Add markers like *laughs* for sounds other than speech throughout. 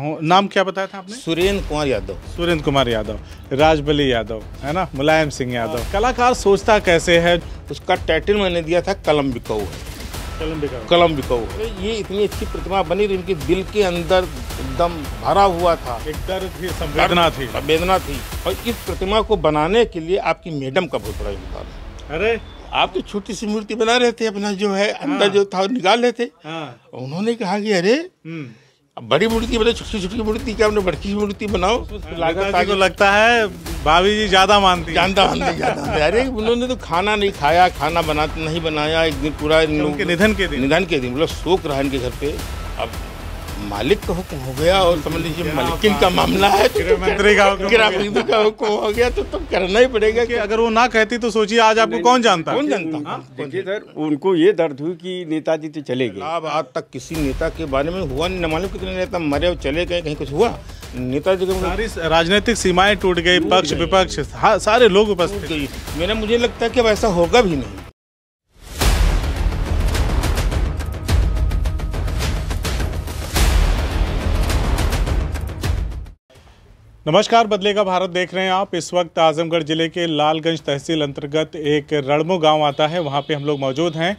हूँ नाम क्या बताया था आपने सुरेंद्र कुमार यादव सुरेंद्र कुमार यादव राजबली यादव है ना मुलायम सिंह यादव हाँ। कलाकार सोचता कैसे है उसका टाइटल मैंने दिया था कलम बिकाऊ कलम बिकाऊ कलम बिकाऊ ये इतनी अच्छी प्रतिमा बनी रही तो इनके दिल के अंदर एकदम भरा हुआ था एक दर्द थी संवेदना थी संवेदना थी और इस प्रतिमा को बनाने के लिए आपकी मैडम का बहुत बड़ा योगदान है अरे आप तो छोटी सी मूर्ति बना रहे थे अपना जो है अंदर हाँ। जो था निकाल रहे थे हाँ। उन्होंने कहा कि अरे हम्म। बड़ी मूर्ति बोले मतलब छोटी छोटी मूर्ति क्या हमने बड़की मूर्ति बनाओ को लगता है भाभी जी ज्यादा मानती ज्यादा मानते ज्यादा अरे उन्होंने तो खाना नहीं खाया खाना बना नहीं बनाया एक दिन पूरा निधन के दिन निधन के दिन मतलब शोक रहा इनके घर पे अब मालिक का हुक्म हो गया और समझ लीजिए मालिकिन का मामला है तो मंत्री का गृह का हुक्म हो गया तो तुम करना ही पड़ेगा कि अगर वो ना कहती तो सोचिए आज आपको कौन जानता कौन जानता हाँ? सर उनको ये दर्द हुई कि नेताजी तो चले गए अब आज तक किसी नेता के बारे में हुआ नहीं मालूम कितने नेता मरे और चले गए कहीं कुछ हुआ नेताजी का राजनीतिक सीमाएं टूट गई पक्ष विपक्ष हाँ, सारे लोग उपस्थित मेरा मुझे लगता है कि अब ऐसा होगा भी नहीं नमस्कार बदलेगा भारत देख रहे हैं आप इस वक्त आजमगढ़ ज़िले के लालगंज तहसील अंतर्गत एक रड़मो गांव आता है वहां पे हम लोग मौजूद हैं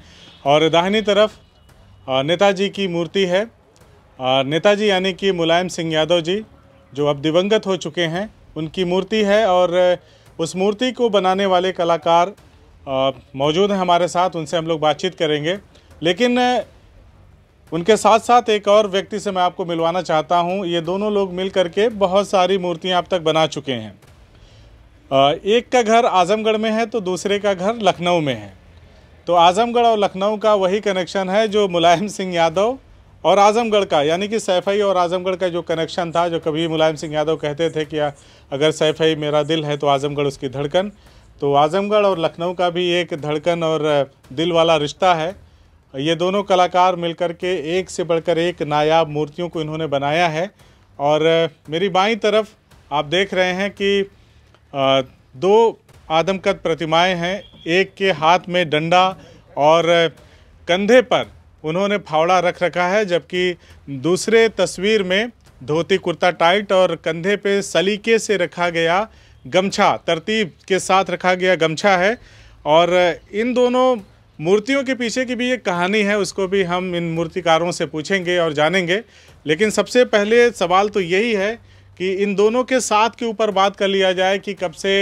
और दाहिनी तरफ नेताजी की मूर्ति है नेताजी यानी कि मुलायम सिंह यादव जी जो अब दिवंगत हो चुके हैं उनकी मूर्ति है और उस मूर्ति को बनाने वाले कलाकार मौजूद हैं हमारे साथ उनसे हम लोग बातचीत करेंगे लेकिन उनके साथ साथ एक और व्यक्ति से मैं आपको मिलवाना चाहता हूं ये दोनों लोग मिल के बहुत सारी मूर्तियां अब तक बना चुके हैं एक का घर आज़मगढ़ में है तो दूसरे का घर लखनऊ में है तो आज़मगढ़ और लखनऊ का वही कनेक्शन है जो मुलायम सिंह यादव और आज़मगढ़ का यानी कि सैफई और आज़मगढ़ का जो कनेक्शन था जो कभी मुलायम सिंह यादव कहते थे कि अगर सैफई मेरा दिल है तो आज़मगढ़ उसकी धड़कन तो आज़मगढ़ और लखनऊ का भी एक धड़कन और दिल वाला रिश्ता है ये दोनों कलाकार मिलकर के एक से बढ़कर एक नायाब मूर्तियों को इन्होंने बनाया है और मेरी बाई तरफ आप देख रहे हैं कि दो आदमकद प्रतिमाएं हैं एक के हाथ में डंडा और कंधे पर उन्होंने फावड़ा रख रखा है जबकि दूसरे तस्वीर में धोती कुर्ता टाइट और कंधे पे सलीके से रखा गया गमछा तरतीब के साथ रखा गया गमछा है और इन दोनों मूर्तियों के पीछे की भी एक कहानी है उसको भी हम इन मूर्तिकारों से पूछेंगे और जानेंगे लेकिन सबसे पहले सवाल तो यही है कि इन दोनों के साथ के ऊपर बात कर लिया जाए कि कब से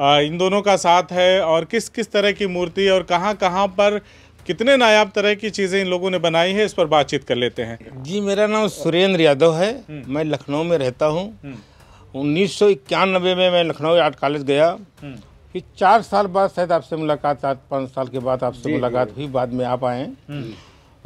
इन दोनों का साथ है और किस किस तरह की मूर्ति और कहाँ कहाँ पर कितने नायाब तरह की चीज़ें इन लोगों ने बनाई है इस पर बातचीत कर लेते हैं जी मेरा नाम सुरेंद्र यादव है हम्म। मैं लखनऊ में रहता हूँ हम्म। उन्नीस में मैं लखनऊ आर्ट कॉलेज गया हम्म। कि चार साल बाद शायद आपसे मुलाकात आज पाँच साल के बाद आपसे मुलाकात हुई बाद में आप आए हम्म।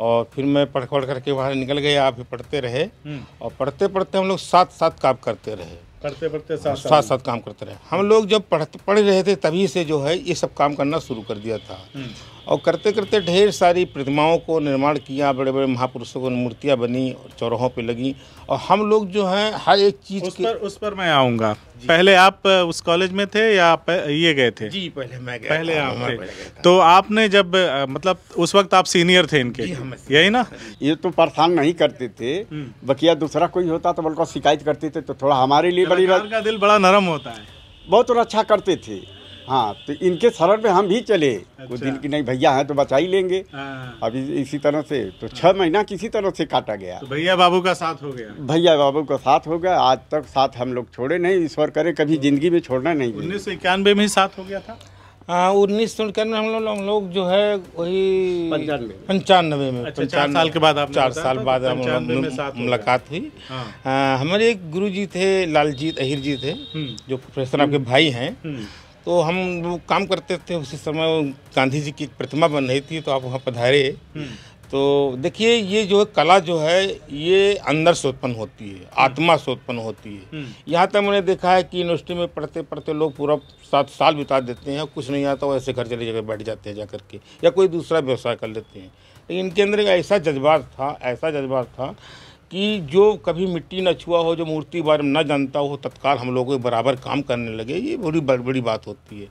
और फिर मैं पढ़ पढ़ करके वहाँ निकल गए आप भी पढ़ते रहे हम्म। और पढ़ते पढ़ते हम लोग साथ साथ काम करते रहे पढ़ते पढ़ते साथ साथ साथ काम करते रहे हम लोग जब पढ़ पढ़ रहे थे तभी से जो है ये सब काम करना शुरू कर दिया था हम्म। और करते करते ढेर सारी प्रतिमाओं को निर्माण किया बड़े बड़े महापुरुषों को मूर्तियाँ बनी और चौराहों पर लगी और हम लोग जो हैं हर एक चीज़ उस पर उस पर मैं आऊँगा पहले आप उस कॉलेज में थे या आप ये गए थे जी पहले मैं गया पहले आप थे तो आपने जब मतलब उस वक्त आप सीनियर थे इनके यही ना ये तो परेशान नहीं करते थे हम्म। बकिया दूसरा कोई होता तो बल्कि शिकायत करते थे तो थोड़ा हमारे लिए बड़ी दिल बड़ा नरम होता है बहुत अच्छा करते थे हाँ तो इनके शरण में हम भी चले अच्छा। उस दिन की नहीं भैया हैं तो बचा ही लेंगे हाँ। अभी इसी तरह से तो छह महीना किसी तरह से काटा गया तो भैया बाबू का साथ हो गया भैया बाबू का साथ हो गया आज तक साथ हम लोग छोड़े नहीं ईश्वर करे कभी जिंदगी में छोड़ना नहीं उन्नीस सौ इक्यानवे में ही साथ हो गया था हाँ उन्नीस सौ इक्यानवे हम लोग हम लोग जो है वही पंचानवे में अच्छा, पंचानवे चार साल के बाद आप चार साल बाद मुलाकात हुई हाँ। हमारे एक गुरु जी थे लालजीत अहिर जी थे हम्म। जो प्रोफेसर आपके हम्म। भाई हैं हम्म। तो हम वो काम करते थे उसी समय गांधी जी की प्रतिमा बन रही थी तो आप वहाँ पधारे हम्म। तो देखिए ये जो कला जो है ये अंदर से उत्पन्न होती है हम्म। आत्मा से उत्पन्न होती है हम्म। यहाँ तक मैंने देखा है कि यूनिवर्सिटी में पढ़ते पढ़ते लोग पूरा सात साल बिता देते हैं कुछ नहीं आता वैसे घर चले जाकर बैठ जाते हैं जा करके या कोई दूसरा व्यवसाय कर लेते हैं लेकिन इनके अंदर एक ऐसा जज्बात था ऐसा जज्बात था कि जो कभी मिट्टी न छुआ हो जो मूर्ति बारे में न जानता हो तत्काल हम लोगों के बराबर काम करने लगे ये बड़ी बड़ी बात होती है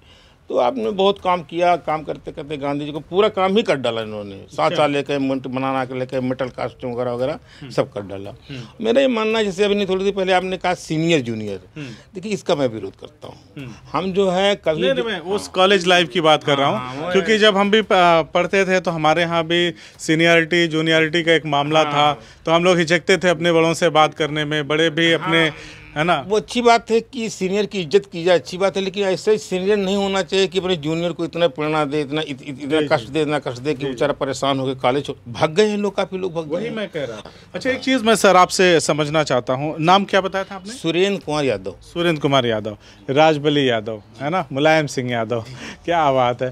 तो आपने बहुत काम किया काम करते करते गांधी जी को पूरा काम ही कर डाला इन्होंने अच्छा। साँचा लेके बनाना के लेके मेटल कास्टिंग वगैरह वगैरह हम्म। सब कर डाला हम्म। मेरा ये मानना जैसे अभी नहीं थोड़ी देर पहले आपने कहा सीनियर जूनियर हम्म। देखिए इसका मैं विरोध करता हूँ हम जो है कभी नहीं, नहीं, मैं उस कॉलेज लाइफ की बात कर रहा हूँ हाँ, हाँ, क्योंकि जब हम भी पढ़ते थे तो हमारे यहाँ भी सीनियरिटी जूनियरिटी का एक मामला हाँ। था तो हम लोग हिचकते थे अपने बड़ों से बात करने में बड़े भी अपने है ना वो अच्छी बात है कि सीनियर की इज्जत की जाए अच्छी बात है लेकिन ऐसे सीनियर नहीं होना चाहिए कि अपने जूनियर को इतना प्रेरणा दे इतना इतना कष्ट दे इतना कष्ट दे कि बेचारा परेशान होकर कॉलेज भाग गए हैं लोग काफ़ी लोग भाग वही मैं कह रहा हूँ अच्छा एक चीज़ मैं सर आपसे समझना चाहता हूँ नाम क्या बताया था आपने सुरेंद्र कुमार यादव सुरेंद्र कुमार यादव राजबली यादव है ना मुलायम सिंह यादव क्या बात है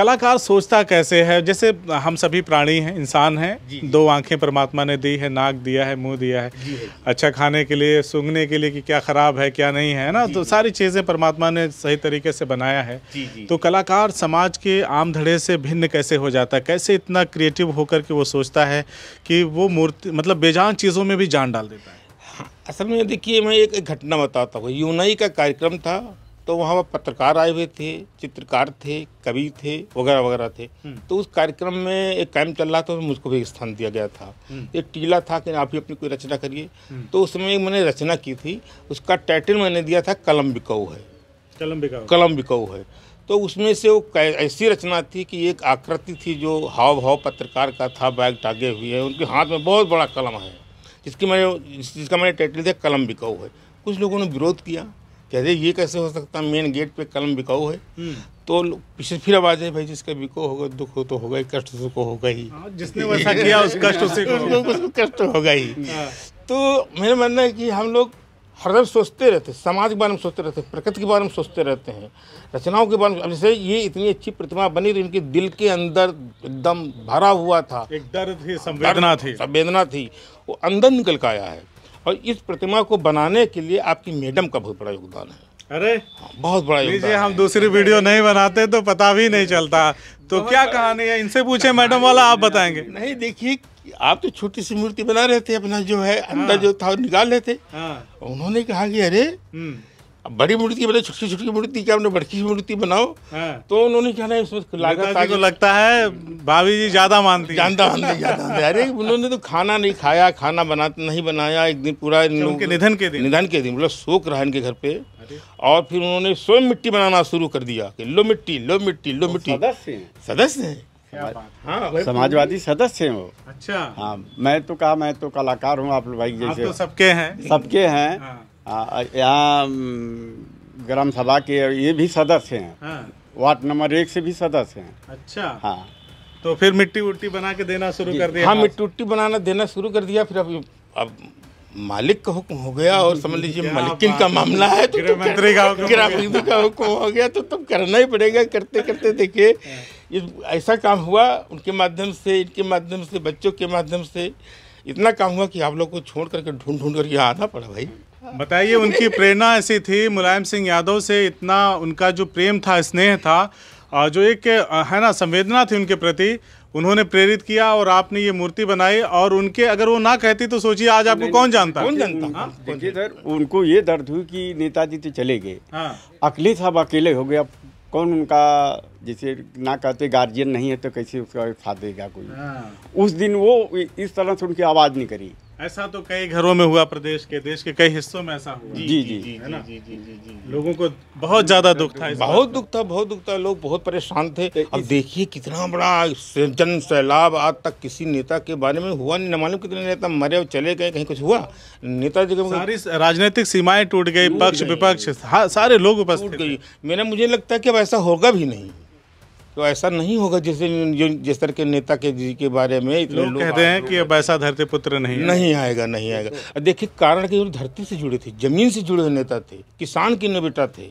कलाकार सोचता कैसे है जैसे हम सभी प्राणी हैं इंसान हैं दो आंखें परमात्मा ने दी है नाक दिया है मुंह दिया है अच्छा खाने के लिए सूंघने के लिए कि क्या ख़राब है क्या नहीं है ना तो सारी चीज़ें परमात्मा ने सही तरीके से बनाया है तो कलाकार समाज के आम धड़े से भिन्न कैसे हो जाता है कैसे इतना क्रिएटिव होकर के वो सोचता है कि वो मूर्ति मतलब बेजान चीज़ों में भी जान डाल देता है हाँ, असल में देखिए मैं एक घटना बताता हूँ यूनाई का कार्यक्रम था तो वहाँ पर पत्रकार आए हुए थे चित्रकार थे कवि थे वगैरह वगैरह थे हम्म। तो उस कार्यक्रम में एक कैंप चल रहा था मुझको भी स्थान दिया गया था हम्म। एक टीला था कि आप ही अपनी कोई रचना करिए हम्म। तो उसमें मैंने रचना की थी उसका टाइटल मैंने दिया था कलम बिकाऊ है कलम बिकाऊ कलम बिकाऊ है तो उसमें से वो ऐसी रचना थी कि एक आकृति थी जो हाव भाव पत्रकार का था बैग टागे हुए हैं उनके हाथ में बहुत बड़ा कलम है जिसकी मैंने जिसका मैंने टाइटल दिया कलम बिकाऊ है कुछ लोगों ने विरोध किया कहते ये कैसे हो सकता मेन गेट पे कलम बिकाऊ है हम्म। तो पीछे फिर आवाज है भाई जिसका बिको होगा दुख हो तो होगा ही कष्ट सुख होगा ही हाँ, जिसने वैसा किया उस कष्ट *laughs* उसको कष्ट होगा ही हाँ। तो मेरा मानना है कि हम लोग हरदम सोचते रहते हैं समाज के बारे में सोचते रहते हैं प्रकृति के बारे में सोचते रहते हैं रचनाओं के बारे में जैसे ये इतनी अच्छी प्रतिमा बनी तो इनके दिल के अंदर एकदम भरा हुआ था एक दर्द थी संवेदना थी संवेदना थी वो अंदर निकल के आया है और इस प्रतिमा को बनाने के लिए आपकी मैडम का बहुत बड़ा योगदान है अरे हाँ, बहुत बड़ा योगदान हम दूसरी वीडियो नहीं बनाते तो पता भी नहीं चलता तो क्या कहानी है इनसे पूछे मैडम वाला आप बताएंगे नहीं देखिए आप तो छोटी सी मूर्ति बना रहे थे अपना जो है अंदर हाँ। जो था निकाल रहे थे हाँ। उन्होंने कहा कि अरे हम्म। अब बड़ी मूर्ति बनाओ मतलब छोटी छोटी मूर्ति क्या हमने बड़की मूर्ति बनाओ हाँ। तो उन्होंने क्या ना इसमें लागत को लगता है भाभी जी ज्यादा मानते ज्यादा मानते ज्यादा अरे उन्होंने तो खाना नहीं खाया खाना बना नहीं बनाया एक दिन पूरा अच्छा, निधन के दिन निधन के दिन मतलब शोक रहा इनके घर पे और फिर उन्होंने स्वयं मिट्टी बनाना शुरू कर दिया कि लो मिट्टी लो मिट्टी लो मिट्टी सदस्य हैं हाँ, तो। समाजवादी सदस्य हैं वो अच्छा हाँ मैं तो कहा मैं तो कलाकार हूँ आप लोग भाई जैसे तो सबके हैं सबके हैं हाँ। यहाँ ग्राम सभा के ये भी सदस्य हैं हाँ। वार्ड नंबर एक से भी सदस्य हैं अच्छा हाँ तो फिर मिट्टी उट्टी बना के देना शुरू कर दिया हाँ मिट्टी उट्टी बनाना देना शुरू कर दिया फिर अब अब मालिक का हुक्म हो गया और समझ लीजिए मालिकिन का मामला है तो मंत्री तो का का हुक्म हो गया तो तब करना ही पड़ेगा करते करते देखिए ये ऐसा काम हुआ उनके माध्यम से इनके माध्यम से बच्चों के माध्यम से इतना काम हुआ कि आप लोग को छोड़ करके ढूंढ ढूंढ यहाँ आना पड़ा भाई बताइए उनकी प्रेरणा ऐसी थी मुलायम सिंह यादव से इतना उनका जो प्रेम था स्नेह था जो एक है ना संवेदना थी उनके प्रति उन्होंने प्रेरित किया और आपने ये मूर्ति बनाई और उनके अगर वो ना कहती तो सोचिए आज आपको कौन जानता कौन जानता हाँ? देखिए सर उनको ये दर्द हुई कि नेताजी तो चले गए हाँ। अकेले साहब अकेले हो गए अब कौन उनका जैसे ना कहते गार्जियन नहीं है तो कैसे उसका साथ देगा कोई हाँ। उस दिन वो इस तरह से उनकी आवाज़ नहीं करी ऐसा तो कई घरों में हुआ प्रदेश के देश के कई हिस्सों में ऐसा हुआ जी जी जी है ना जी जी जी जी लोगों को बहुत ज्यादा दुख था बहुत दुख था बहुत दुख था लोग बहुत परेशान थे तो अब देखिए कितना बड़ा जन सैलाब आज तक किसी नेता के बारे में हुआ नहीं न मालूम कितने नेता मरे और चले गए कहीं कुछ हुआ नेता जी सारी राजनीतिक सीमाएं टूट गई पक्ष विपक्ष हाँ, सारे लोग उपस्थित गई मेरा मुझे लगता है कि अब ऐसा होगा भी नहीं तो ऐसा नहीं होगा जैसे जिस तरह के नेता के जी के बारे में इतने लोग कहते हैं कि अब ऐसा धरती पुत्र नहीं नहीं आएगा नहीं आएगा देखिए कारण कि धरती से जुड़े थे जमीन से जुड़े हुए नेता थे किसान के बेटा थे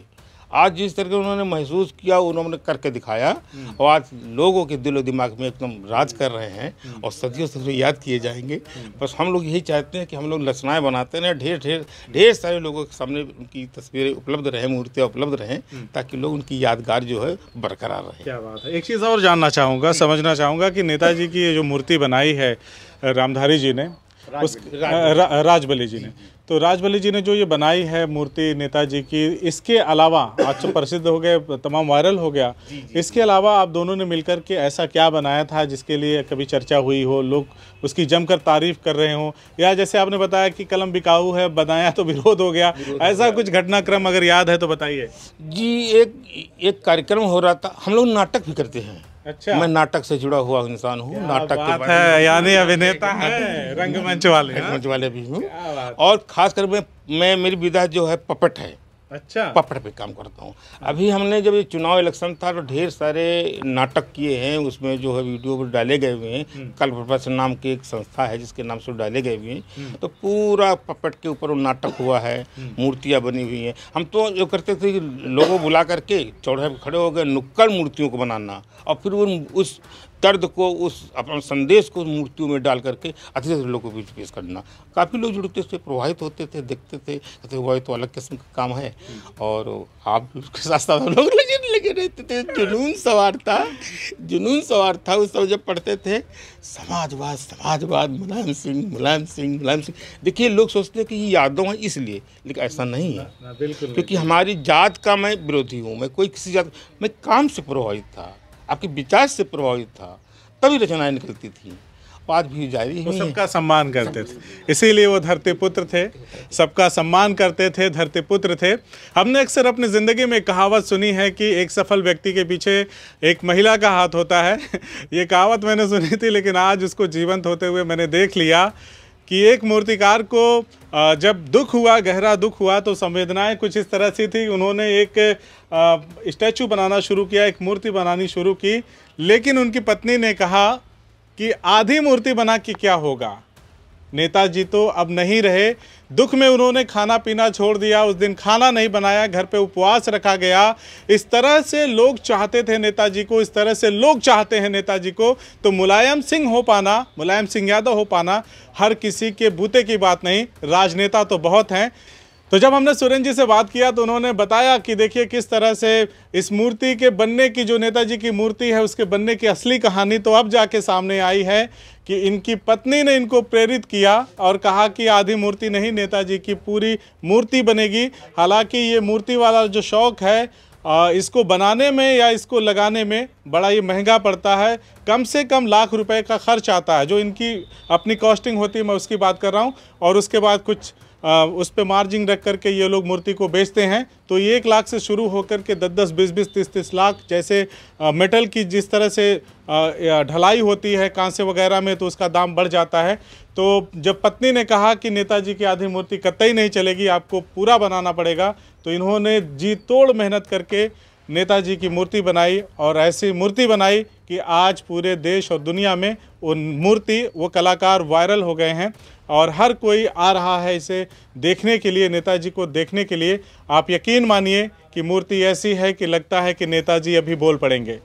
आज जिस तरह के उन्होंने महसूस किया उन्होंने करके दिखाया और आज लोगों के दिलो दिमाग में एकदम राज कर रहे हैं और सदियों से याद किए जाएंगे बस हम लोग यही चाहते हैं कि हम लोग रचनाएँ बनाते रहें ढेर ढेर ढेर सारे लोगों के सामने उनकी तस्वीरें उपलब्ध रहें मूर्तियाँ उपलब्ध रहें ताकि लोग उनकी यादगार जो है बरकरार रहे क्या बात है एक चीज़ और जानना चाहूँगा समझना चाहूँगा कि नेताजी की जो मूर्ति बनाई है रामधारी जी ने उस राजबली जी ने तो राजबली जी ने जो ये बनाई है मूर्ति नेताजी की इसके अलावा आज तो प्रसिद्ध हो गए तमाम वायरल हो गया जी, जी, इसके अलावा आप दोनों ने मिलकर के ऐसा क्या बनाया था जिसके लिए कभी चर्चा हुई हो लोग उसकी जमकर तारीफ कर रहे हो या जैसे आपने बताया कि कलम बिकाऊ है बनाया तो विरोध हो गया ऐसा कुछ घटनाक्रम अगर याद है तो बताइए जी एक एक कार्यक्रम हो रहा था हम लोग नाटक भी करते हैं अच्छा मैं नाटक से जुड़ा हुआ इंसान हूँ नाटक बात है यानी अभिनेता है रंगमंच वाले हाँ। रंगमंच वाले भी हूँ और खासकर मैं मैं मेरी विधा जो है पपट है अच्छा पपड़ पे काम करता हूँ अभी हमने जब ये चुनाव इलेक्शन था तो ढेर सारे नाटक किए हैं उसमें जो है वीडियो डाले गए हुए हैं कल हम्म। कल्पप्रस नाम की एक संस्था है जिसके नाम से डाले गए हुए हैं हम्म। तो पूरा पपट के ऊपर वो नाटक हुआ है हम्म। मूर्तियाँ बनी हुई हैं हम तो जो करते थे लोगों बुला करके चौड़े खड़े हो गए नुक्कड़ मूर्तियों को बनाना और फिर वो उस दर्द को उस अपने संदेश को मूर्तियों में डाल करके अच्छे से लोगों के बीच पेश करना काफ़ी लोग जुड़ते थे प्रभावित होते थे देखते थे कहते वह तो अलग किस्म का काम है और आप उसके साथ साथ लोग लगे लगे रहते थे जुनून सवार था जुनून सवार था उस समय जब पढ़ते थे समाजवाद समाजवाद मुलायम सिंह मुलायम सिंह मुलायम सिंह देखिए लोग सोचते हैं कि ये यादों हैं इसलिए लेकिन ऐसा नहीं है बिल्कुल क्योंकि हमारी जात का मैं विरोधी हूँ मैं कोई किसी जात मैं काम से प्रभावित था आपके विचार से प्रभावित था तभी रचनाएं निकलती थी आज भी जारी है सबका सम्मान करते थे इसीलिए वो धरती पुत्र थे सबका सम्मान करते थे धरती पुत्र थे हमने अक्सर अपनी ज़िंदगी में कहावत सुनी है कि एक सफल व्यक्ति के पीछे एक महिला का हाथ होता है *laughs* ये कहावत मैंने सुनी थी लेकिन आज उसको जीवंत होते हुए मैंने देख लिया कि एक मूर्तिकार को जब दुख हुआ गहरा दुख हुआ तो संवेदनाएं कुछ इस तरह सी थी उन्होंने एक स्टैचू बनाना शुरू किया एक मूर्ति बनानी शुरू की लेकिन उनकी पत्नी ने कहा कि आधी मूर्ति बना के क्या होगा नेताजी तो अब नहीं रहे दुख में उन्होंने खाना पीना छोड़ दिया उस दिन खाना नहीं बनाया घर पे उपवास रखा गया इस तरह से लोग चाहते थे नेताजी को इस तरह से लोग चाहते हैं नेताजी को तो मुलायम सिंह हो पाना मुलायम सिंह यादव हो पाना हर किसी के बूते की बात नहीं राजनेता तो बहुत हैं तो जब हमने सुरेन जी से बात किया तो उन्होंने बताया कि देखिए किस तरह से इस मूर्ति के बनने की जो नेताजी की मूर्ति है उसके बनने की असली कहानी तो अब जाके सामने आई है कि इनकी पत्नी ने इनको प्रेरित किया और कहा कि आधी मूर्ति नहीं नेताजी की पूरी मूर्ति बनेगी हालांकि ये मूर्ति वाला जो शौक है इसको बनाने में या इसको लगाने में बड़ा ही महंगा पड़ता है कम से कम लाख रुपए का खर्च आता है जो इनकी अपनी कॉस्टिंग होती है मैं उसकी बात कर रहा हूँ और उसके बाद कुछ उस पर मार्जिन रख करके ये लोग मूर्ति को बेचते हैं तो ये एक लाख से शुरू होकर के दस दस बीस बीस तीस तीस लाख जैसे मेटल की जिस तरह से ढलाई होती है कांसे वगैरह में तो उसका दाम बढ़ जाता है तो जब पत्नी ने कहा कि नेताजी की आधी मूर्ति कतई नहीं चलेगी आपको पूरा बनाना पड़ेगा तो इन्होंने जी तोड़ मेहनत करके नेताजी की मूर्ति बनाई और ऐसी मूर्ति बनाई कि आज पूरे देश और दुनिया में वो मूर्ति वो कलाकार वायरल हो गए हैं और हर कोई आ रहा है इसे देखने के लिए नेताजी को देखने के लिए आप यकीन मानिए कि मूर्ति ऐसी है कि लगता है कि नेताजी अभी बोल पड़ेंगे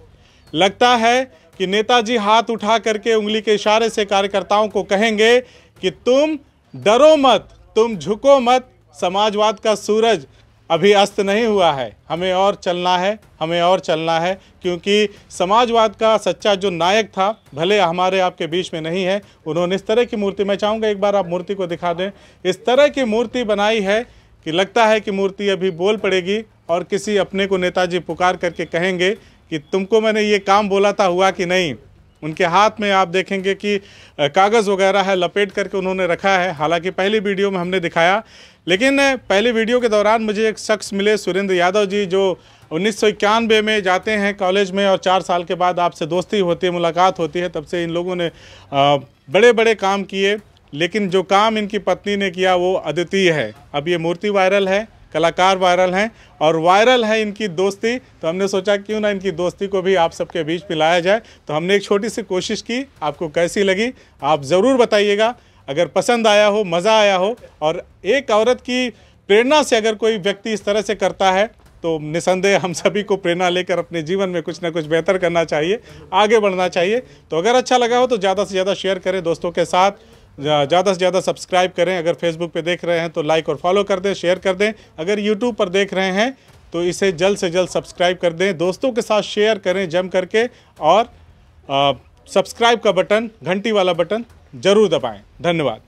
लगता है कि नेताजी हाथ उठा करके उंगली के इशारे से कार्यकर्ताओं को कहेंगे कि तुम डरो मत तुम झुको मत समाजवाद का सूरज अभी अस्त नहीं हुआ है हमें और चलना है हमें और चलना है क्योंकि समाजवाद का सच्चा जो नायक था भले हमारे आपके बीच में नहीं है उन्होंने इस तरह की मूर्ति मैं चाहूँगा एक बार आप मूर्ति को दिखा दें इस तरह की मूर्ति बनाई है कि लगता है कि मूर्ति अभी बोल पड़ेगी और किसी अपने को नेताजी पुकार करके कहेंगे कि तुमको मैंने ये काम बोला था हुआ कि नहीं उनके हाथ में आप देखेंगे कि कागज़ वगैरह है लपेट करके उन्होंने रखा है हालांकि पहली वीडियो में हमने दिखाया लेकिन पहले वीडियो के दौरान मुझे एक शख्स मिले सुरेंद्र यादव जी जो उन्नीस में जाते हैं कॉलेज में और चार साल के बाद आपसे दोस्ती होती है मुलाकात होती है तब से इन लोगों ने बड़े बड़े काम किए लेकिन जो काम इनकी पत्नी ने किया वो अद्वितीय है अब ये मूर्ति वायरल है कलाकार वायरल हैं और वायरल है इनकी दोस्ती तो हमने सोचा क्यों ना इनकी दोस्ती को भी आप सबके बीच पिलाया जाए तो हमने एक छोटी सी कोशिश की आपको कैसी लगी आप ज़रूर बताइएगा अगर पसंद आया हो मज़ा आया हो और एक औरत की प्रेरणा से अगर कोई व्यक्ति इस तरह से करता है तो निसंदेह हम सभी को प्रेरणा लेकर अपने जीवन में कुछ ना कुछ बेहतर करना चाहिए आगे बढ़ना चाहिए तो अगर अच्छा लगा हो तो ज़्यादा से ज़्यादा शेयर करें दोस्तों के साथ ज़्यादा से ज़्यादा सब्सक्राइब करें अगर फेसबुक पे देख रहे हैं तो लाइक और फॉलो कर दें शेयर कर दें अगर यूट्यूब पर देख रहे हैं तो इसे जल्द से जल्द सब्सक्राइब कर दें दोस्तों के साथ शेयर करें जम करके और सब्सक्राइब का बटन घंटी वाला बटन ज़रूर दबाएँ धन्यवाद